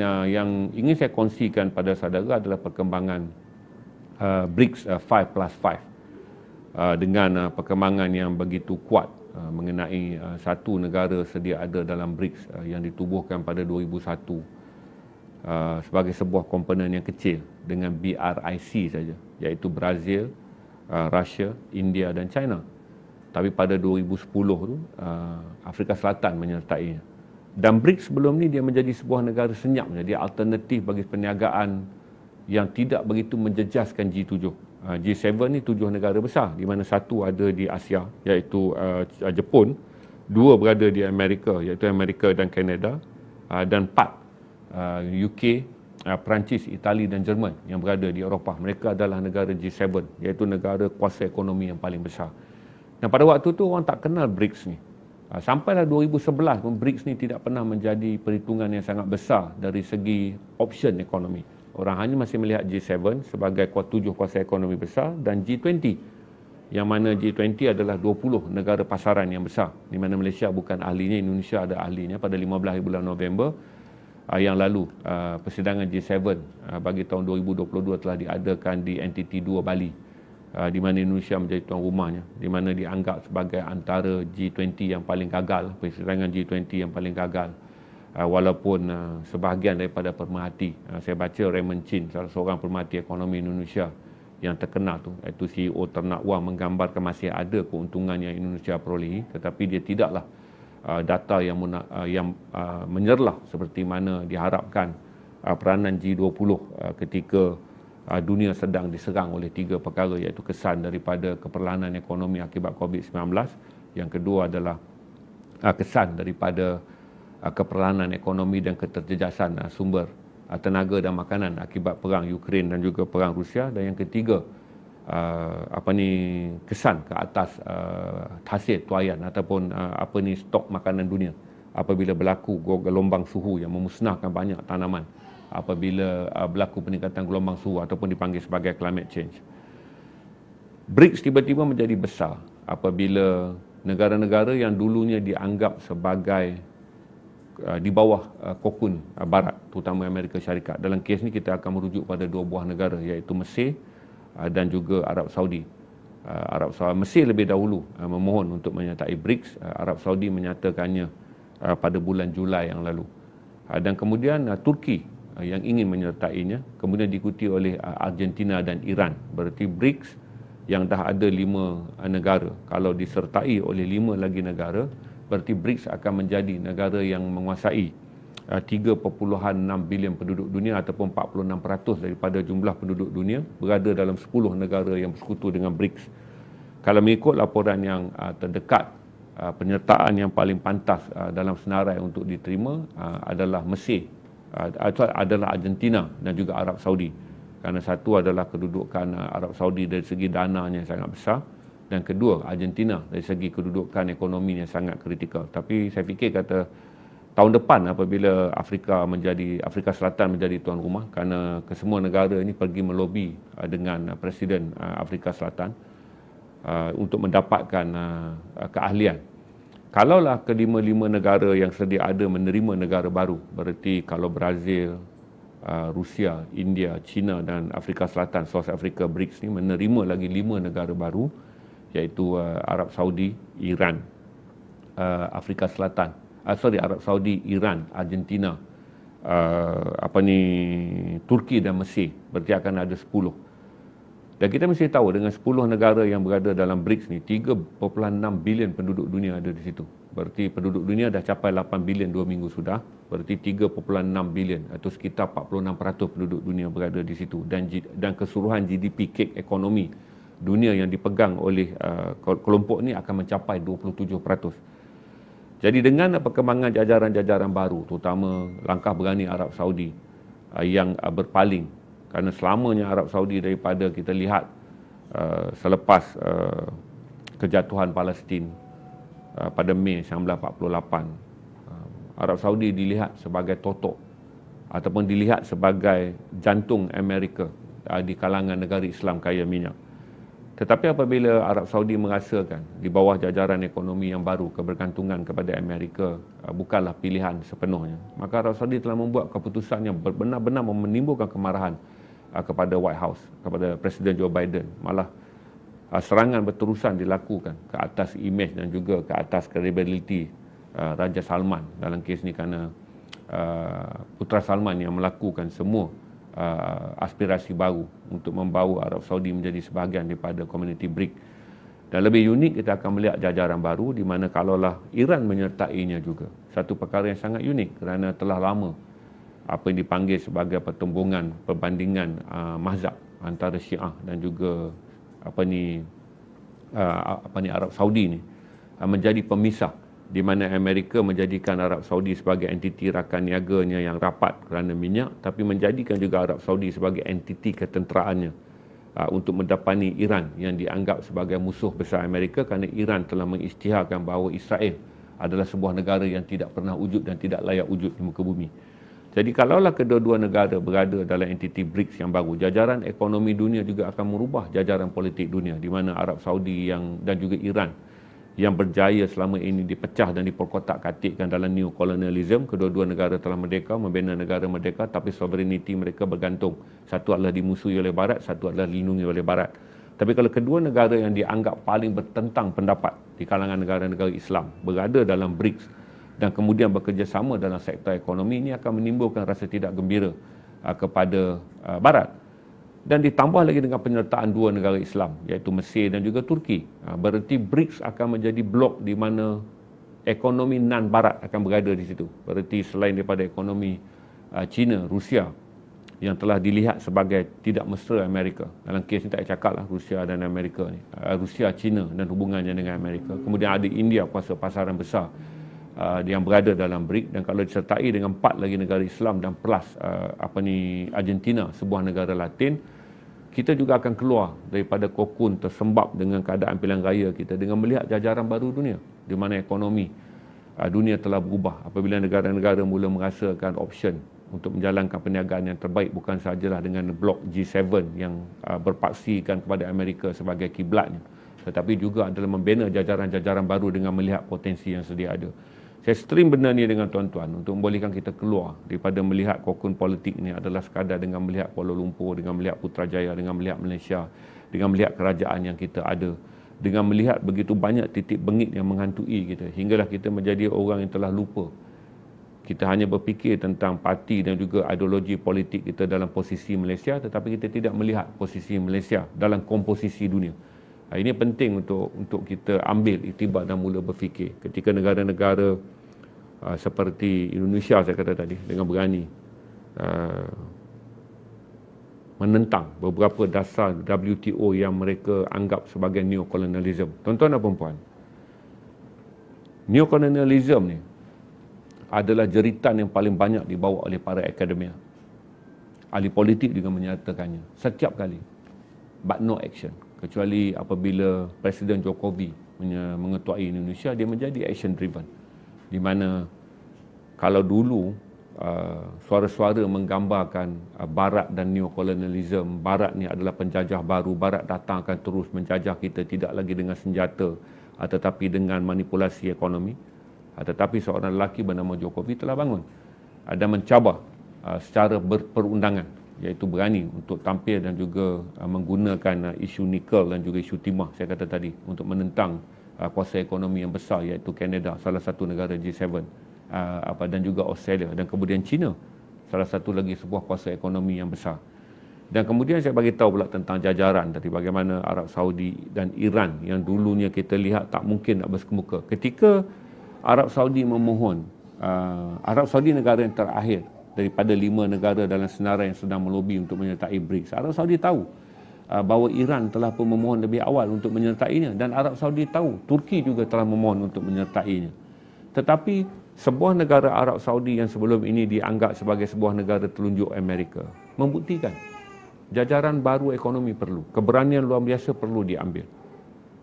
Nah, yang ingin saya kongsikan pada saudara adalah perkembangan uh, BRICS 5 uh, plus 5 uh, dengan uh, perkembangan yang begitu kuat uh, mengenai uh, satu negara sedia ada dalam BRICS uh, yang ditubuhkan pada 2001 uh, sebagai sebuah komponen yang kecil dengan BRIC saja iaitu Brazil, uh, Russia, India dan China. Tapi pada 2010 tu uh, Afrika Selatan menyertai dan BRICS sebelum ni dia menjadi sebuah negara senyap jadi alternatif bagi perniagaan yang tidak begitu menjejaskan G7. Uh, G7 ni tujuh negara besar di mana satu ada di Asia iaitu uh, Jepun, dua berada di Amerika iaitu Amerika dan Kanada uh, dan empat uh, ah, UK, Perancis, Itali dan Jerman yang berada di Eropah. Mereka adalah negara G7 iaitu negara kuasa ekonomi yang paling besar. Dan pada waktu tu orang tak kenal BRICS ni. Ha, sampailah 2011 pun BRICS ni tidak pernah menjadi perhitungan yang sangat besar dari segi option ekonomi. Orang hanya masih melihat G7 sebagai kuat tujuh kuasa ekonomi besar dan G20 yang mana G20 adalah 20 negara pasaran yang besar. Di mana Malaysia bukan ahlinya, Indonesia ada ahlinya pada 15 bulan November ha, yang lalu ha, persidangan G7 bagi tahun 2022 telah diadakan di entiti 2 Bali. Ah, di mana Indonesia menjadi tuan rumahnya di mana dianggap sebagai antara G20 yang paling gagal persidangan G20 yang paling gagal ah, walaupun ah, sebahagian daripada pemerhati saya baca Raymond Chin salah seorang pemerhati ekonomi Indonesia yang terkenal tu iaitu CEO Ternak Wang menggambarkan masih ada keuntungan yang Indonesia perolehi tetapi dia tidaklah data yang yang menyerlah seperti mana diharapkan peranan G20 ketika Ah, dunia sedang diserang oleh tiga perkara iaitu kesan daripada keperlahanan ekonomi akibat COVID-19. Yang kedua adalah ah, kesan daripada ah, keperlahanan ekonomi dan keterjejasan sumber tenaga dan makanan akibat perang Ukraine dan juga perang Rusia. Dan yang ketiga, apa ni kesan ke atas hasil tuayan ataupun apa ni stok makanan dunia apabila berlaku gelombang suhu yang memusnahkan banyak tanaman apabila uh, berlaku peningkatan gelombang suhu ataupun dipanggil sebagai climate change. BRICS tiba-tiba menjadi besar apabila negara-negara yang dulunya dianggap sebagai uh, di bawah uh, kokun uh, barat terutama Amerika Syarikat. Dalam kes ini kita akan merujuk pada dua buah negara iaitu Mesir uh, dan juga Arab Saudi. Uh, Arab Saudi Mesir lebih dahulu uh, memohon untuk menyertai BRICS, uh, Arab Saudi menyatakannya uh, pada bulan Julai yang lalu. Uh, dan kemudian uh, Turki Eh, yang ingin menyertainya kemudian diikuti oleh eh, Argentina dan Iran berarti BRICS yang dah ada lima eh, negara kalau disertai oleh lima lagi negara berarti BRICS akan menjadi negara yang menguasai 3.6 bilion penduduk dunia ataupun 46% daripada jumlah penduduk dunia berada dalam 10 negara yang bersekutu dengan BRICS. Kalau mengikut laporan yang terdekat penyertaan yang paling pantas dalam senarai untuk diterima adalah Mesir itu adalah Argentina dan juga Arab Saudi. Karena satu adalah kedudukan uh, Arab Saudi dari segi dana yang sangat besar dan kedua Argentina dari segi kedudukan ekonomi yang sangat kritikal. Tapi saya fikir kata tahun depan apabila Afrika menjadi Afrika Selatan menjadi tuan rumah kerana kesemua negara ini pergi melobi uh, dengan uh, presiden Afrika Selatan untuk mendapatkan keahlian kalaulah kelima-lima negara yang sedia ada menerima negara baru bererti kalau Brazil, ah, Rusia, India, China dan Afrika Selatan South Africa BRICS ni menerima lagi lima negara baru iaitu ah, Arab Saudi, Iran, ah, Afrika Selatan. sorry Arab Saudi, Iran, Argentina, apa ni Turki dan Mesir. bererti akan ada sepuluh. Dan kita mesti tahu dengan 10 negara yang berada dalam BRICS ni, 3.6 bilion penduduk dunia ada di situ. Berarti penduduk dunia dah capai 8 bilion 2 minggu sudah. Berarti 3.6 bilion atau sekitar 46% penduduk dunia berada di situ. Dan, dan keseluruhan GDP kek ekonomi dunia yang dipegang oleh uh, kelompok ni akan mencapai 27%. Jadi dengan perkembangan jajaran-jajaran baru, terutama langkah berani Arab Saudi uh, yang uh, berpaling kerana selamanya Arab Saudi daripada kita lihat uh, selepas uh, kejatuhan Palestin uh, pada Mei 1948 uh, Arab Saudi dilihat sebagai totok ataupun dilihat sebagai jantung Amerika uh, di kalangan negara Islam kaya minyak tetapi apabila Arab Saudi merasakan di bawah jajaran ekonomi yang baru kebergantungan kepada Amerika uh, bukanlah pilihan sepenuhnya, maka Arab Saudi telah membuat keputusan yang benar-benar menimbulkan kemarahan uh, kepada White House, kepada Presiden Joe Biden. Malah uh, serangan berterusan dilakukan ke atas imej dan juga ke atas kredibiliti uh, Raja Salman dalam kes ini kerana uh, Putra Salman yang melakukan semua uh, aspirasi baru untuk membawa Arab Saudi menjadi sebahagian daripada komuniti BRIC. Dan lebih unik kita akan melihat jajaran baru di mana kalaulah Iran menyertainya juga. Satu perkara yang sangat unik kerana telah lama apa yang dipanggil sebagai pertembungan perbandingan uh, mazhab antara Syiah dan juga apa ni uh, apa ni Arab Saudi ni uh, menjadi pemisah di mana Amerika menjadikan Arab Saudi sebagai entiti rakan niaganya yang rapat kerana minyak tapi menjadikan juga Arab Saudi sebagai entiti ketenteraannya uh, untuk mendapani Iran yang dianggap sebagai musuh besar Amerika kerana Iran telah mengisytiharkan bahawa Israel adalah sebuah negara yang tidak pernah wujud dan tidak layak wujud di muka bumi. Jadi kalaulah kedua-dua negara berada dalam entiti BRICS yang baru, jajaran ekonomi dunia juga akan merubah jajaran politik dunia di mana Arab Saudi yang dan juga Iran yang berjaya selama ini dipecah dan diperkotak-katikkan dalam new colonialism, kedua-dua negara telah merdeka, membina negara merdeka tapi sovereignty mereka bergantung. Satu adalah dimusuhi oleh barat, satu adalah dilindungi oleh barat. Tapi kalau kedua negara yang dianggap paling bertentang pendapat di kalangan negara-negara Islam berada dalam BRICS, dan kemudian bekerjasama dalam sektor ekonomi ini akan menimbulkan rasa tidak gembira ah, kepada ah, Barat. Dan ditambah lagi dengan penyertaan dua negara Islam iaitu Mesir dan juga Turki. Ah, bererti BRICS akan menjadi blok di mana ekonomi non-Barat akan berada di situ. Bererti selain daripada ekonomi China, Rusia yang telah dilihat sebagai tidak mesra Amerika. Dalam kes ini tak cakap lah Rusia dan Amerika ni. Rusia, China dan hubungannya dengan Amerika. Kemudian ada India kuasa pasaran besar uh, yang berada dalam BRIC dan kalau disertai dengan empat lagi negara Islam dan plus uh, apa ni Argentina sebuah negara Latin kita juga akan keluar daripada kokun tersembap dengan keadaan pilihan raya kita dengan melihat jajaran baru dunia di mana ekonomi uh, dunia telah berubah apabila negara-negara mula merasakan option untuk menjalankan perniagaan yang terbaik bukan sahajalah dengan blok G7 yang uh, berpaksikan kepada Amerika sebagai kiblatnya tetapi juga adalah membina jajaran-jajaran baru dengan melihat potensi yang sedia ada. Saya stream benda ni dengan tuan-tuan untuk membolehkan kita keluar daripada melihat kokon politik ni adalah sekadar dengan melihat Kuala Lumpur, dengan melihat Putrajaya, dengan melihat Malaysia, dengan melihat kerajaan yang kita ada, dengan melihat begitu banyak titik bengit yang menghantui kita hinggalah kita menjadi orang yang telah lupa. Kita hanya berfikir tentang parti dan juga ideologi politik kita dalam posisi Malaysia tetapi kita tidak melihat posisi Malaysia dalam komposisi dunia. Ah, ini penting untuk untuk kita ambil iktibar dan mula berfikir ketika negara-negara ah, seperti Indonesia saya kata tadi dengan berani ah, menentang beberapa dasar WTO yang mereka anggap sebagai neokolonialism. Tuan-tuan dan puan-puan, neokolonialism ni adalah jeritan yang paling banyak dibawa oleh para akademia. Ahli politik juga menyatakannya setiap kali. But no action kecuali apabila Presiden Jokowi mengetuai Indonesia dia menjadi action driven di mana kalau dulu uh, suara-suara menggambarkan uh, barat dan neocolonialism barat ni adalah penjajah baru barat datang akan terus menjajah kita tidak lagi dengan senjata uh, tetapi dengan manipulasi ekonomi uh, tetapi seorang lelaki bernama Jokowi telah bangun uh, dan mencabar uh, secara berperundangan iaitu berani untuk tampil dan juga uh, menggunakan uh, isu nikel dan juga isu timah saya kata tadi untuk menentang uh, kuasa ekonomi yang besar iaitu Canada salah satu negara G7 apa dan juga Australia dan kemudian China salah satu lagi sebuah kuasa ekonomi yang besar dan kemudian saya bagi tahu pula tentang jajaran tadi bagaimana Arab Saudi dan Iran yang dulunya kita lihat tak mungkin nak bersemuka ketika Arab Saudi memohon Arab Saudi negara yang terakhir daripada lima negara dalam senarai yang sedang melobi untuk menyertai BRICS. Arab Saudi tahu ah, bahawa Iran telah pun memohon lebih awal untuk menyertainya dan Arab Saudi tahu Turki juga telah memohon untuk menyertainya. Tetapi sebuah negara Arab Saudi yang sebelum ini dianggap sebagai sebuah negara telunjuk Amerika membuktikan jajaran baru ekonomi perlu, keberanian luar biasa perlu diambil.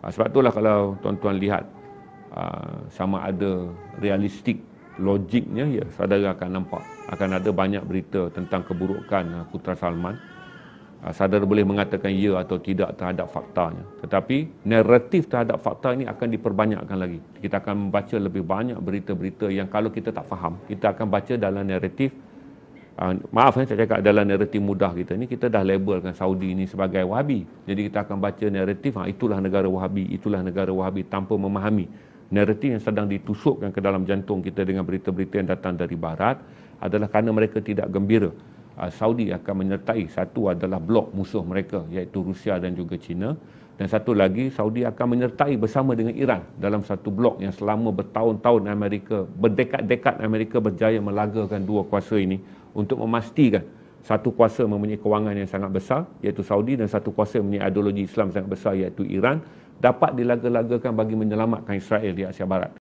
Ah, sebab itulah kalau tuan-tuan lihat ah, sama ada realistik logiknya ya saudara akan nampak akan ada banyak berita tentang keburukan ah, putra Salman uh, saudara boleh mengatakan ya atau tidak terhadap faktanya tetapi naratif terhadap fakta ini akan diperbanyakkan lagi kita akan membaca lebih banyak berita-berita yang kalau kita tak faham kita akan baca dalam naratif ah, maaf eh, saya cakap dalam naratif mudah kita ni kita dah labelkan Saudi ini sebagai wahabi jadi kita akan baca naratif itulah negara wahabi itulah negara wahabi tanpa memahami naratif yang sedang ditusukkan ke dalam jantung kita dengan berita-berita yang datang dari barat adalah kerana mereka tidak gembira ah, Saudi akan menyertai satu adalah blok musuh mereka iaitu Rusia dan juga China dan satu lagi Saudi akan menyertai bersama dengan Iran dalam satu blok yang selama bertahun-tahun Amerika berdekat-dekat Amerika berjaya melagakan dua kuasa ini untuk memastikan satu kuasa mempunyai kewangan yang sangat besar iaitu Saudi dan satu kuasa mempunyai ideologi Islam sangat besar iaitu Iran dapat dilaga-lagakan bagi menyelamatkan Israel di Asia Barat.